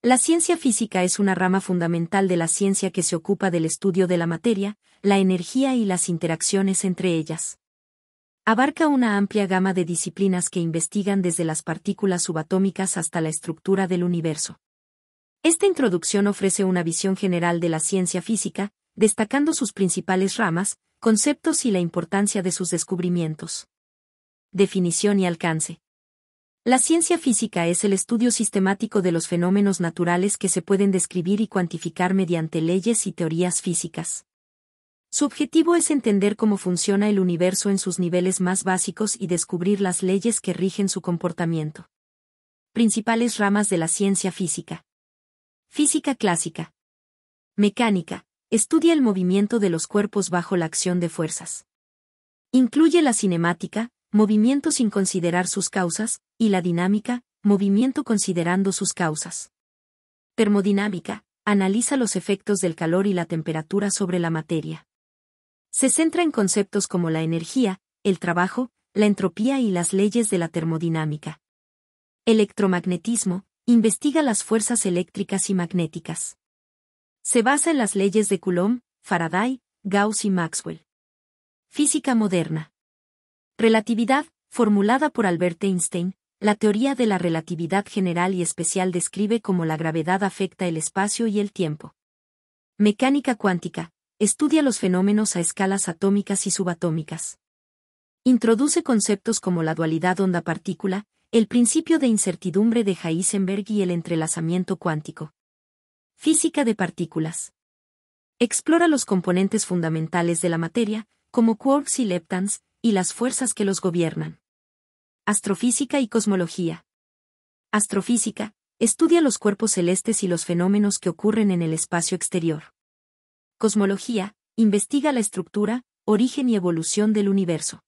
La ciencia física es una rama fundamental de la ciencia que se ocupa del estudio de la materia, la energía y las interacciones entre ellas. Abarca una amplia gama de disciplinas que investigan desde las partículas subatómicas hasta la estructura del universo. Esta introducción ofrece una visión general de la ciencia física, destacando sus principales ramas, conceptos y la importancia de sus descubrimientos. Definición y alcance. La ciencia física es el estudio sistemático de los fenómenos naturales que se pueden describir y cuantificar mediante leyes y teorías físicas. Su objetivo es entender cómo funciona el universo en sus niveles más básicos y descubrir las leyes que rigen su comportamiento. Principales ramas de la ciencia física. Física clásica. Mecánica. Estudia el movimiento de los cuerpos bajo la acción de fuerzas. Incluye la cinemática, movimiento sin considerar sus causas, y la dinámica, movimiento considerando sus causas. Termodinámica, analiza los efectos del calor y la temperatura sobre la materia. Se centra en conceptos como la energía, el trabajo, la entropía y las leyes de la termodinámica. Electromagnetismo, investiga las fuerzas eléctricas y magnéticas. Se basa en las leyes de Coulomb, Faraday, Gauss y Maxwell. Física moderna. Relatividad, formulada por Albert Einstein, la teoría de la relatividad general y especial describe cómo la gravedad afecta el espacio y el tiempo. Mecánica cuántica, estudia los fenómenos a escalas atómicas y subatómicas. Introduce conceptos como la dualidad onda-partícula, el principio de incertidumbre de Heisenberg y el entrelazamiento cuántico. Física de partículas. Explora los componentes fundamentales de la materia, como quarks y leptans, y las fuerzas que los gobiernan. Astrofísica y cosmología. Astrofísica, estudia los cuerpos celestes y los fenómenos que ocurren en el espacio exterior. Cosmología, investiga la estructura, origen y evolución del universo.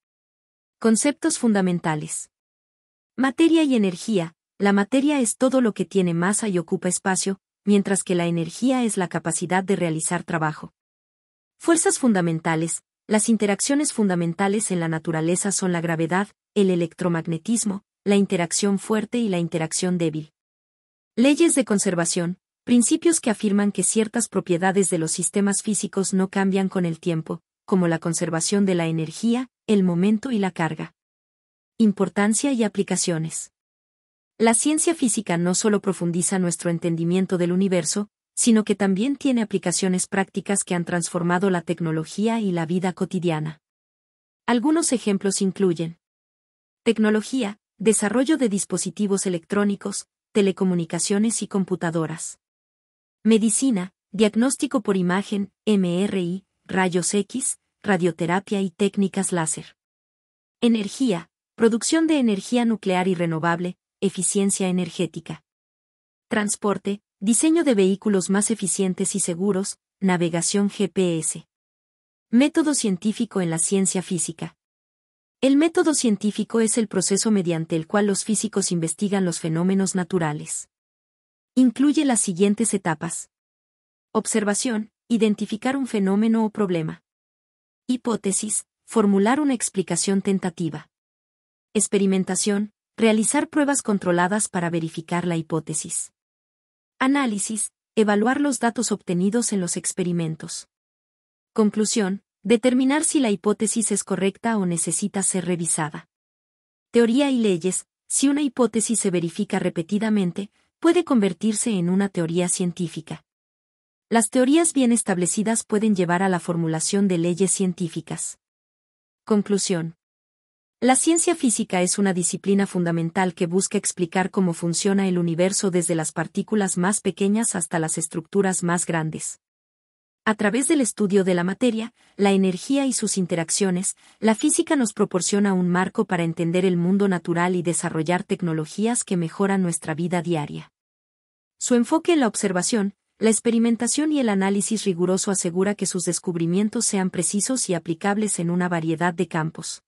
Conceptos fundamentales. Materia y energía. La materia es todo lo que tiene masa y ocupa espacio, mientras que la energía es la capacidad de realizar trabajo. Fuerzas fundamentales. Las interacciones fundamentales en la naturaleza son la gravedad, el electromagnetismo, la interacción fuerte y la interacción débil. Leyes de conservación, principios que afirman que ciertas propiedades de los sistemas físicos no cambian con el tiempo, como la conservación de la energía, el momento y la carga. Importancia y aplicaciones. La ciencia física no solo profundiza nuestro entendimiento del universo, sino que también tiene aplicaciones prácticas que han transformado la tecnología y la vida cotidiana. Algunos ejemplos incluyen tecnología, desarrollo de dispositivos electrónicos, telecomunicaciones y computadoras. Medicina, diagnóstico por imagen, MRI, rayos X, radioterapia y técnicas láser. Energía, producción de energía nuclear y renovable, eficiencia energética. Transporte, diseño de vehículos más eficientes y seguros, navegación GPS. Método científico en la ciencia física. El método científico es el proceso mediante el cual los físicos investigan los fenómenos naturales. Incluye las siguientes etapas. Observación, identificar un fenómeno o problema. Hipótesis, formular una explicación tentativa. Experimentación, realizar pruebas controladas para verificar la hipótesis. Análisis, evaluar los datos obtenidos en los experimentos. Conclusión, determinar si la hipótesis es correcta o necesita ser revisada. Teoría y leyes, si una hipótesis se verifica repetidamente, puede convertirse en una teoría científica. Las teorías bien establecidas pueden llevar a la formulación de leyes científicas. Conclusión. La ciencia física es una disciplina fundamental que busca explicar cómo funciona el universo desde las partículas más pequeñas hasta las estructuras más grandes. A través del estudio de la materia, la energía y sus interacciones, la física nos proporciona un marco para entender el mundo natural y desarrollar tecnologías que mejoran nuestra vida diaria. Su enfoque en la observación, la experimentación y el análisis riguroso asegura que sus descubrimientos sean precisos y aplicables en una variedad de campos.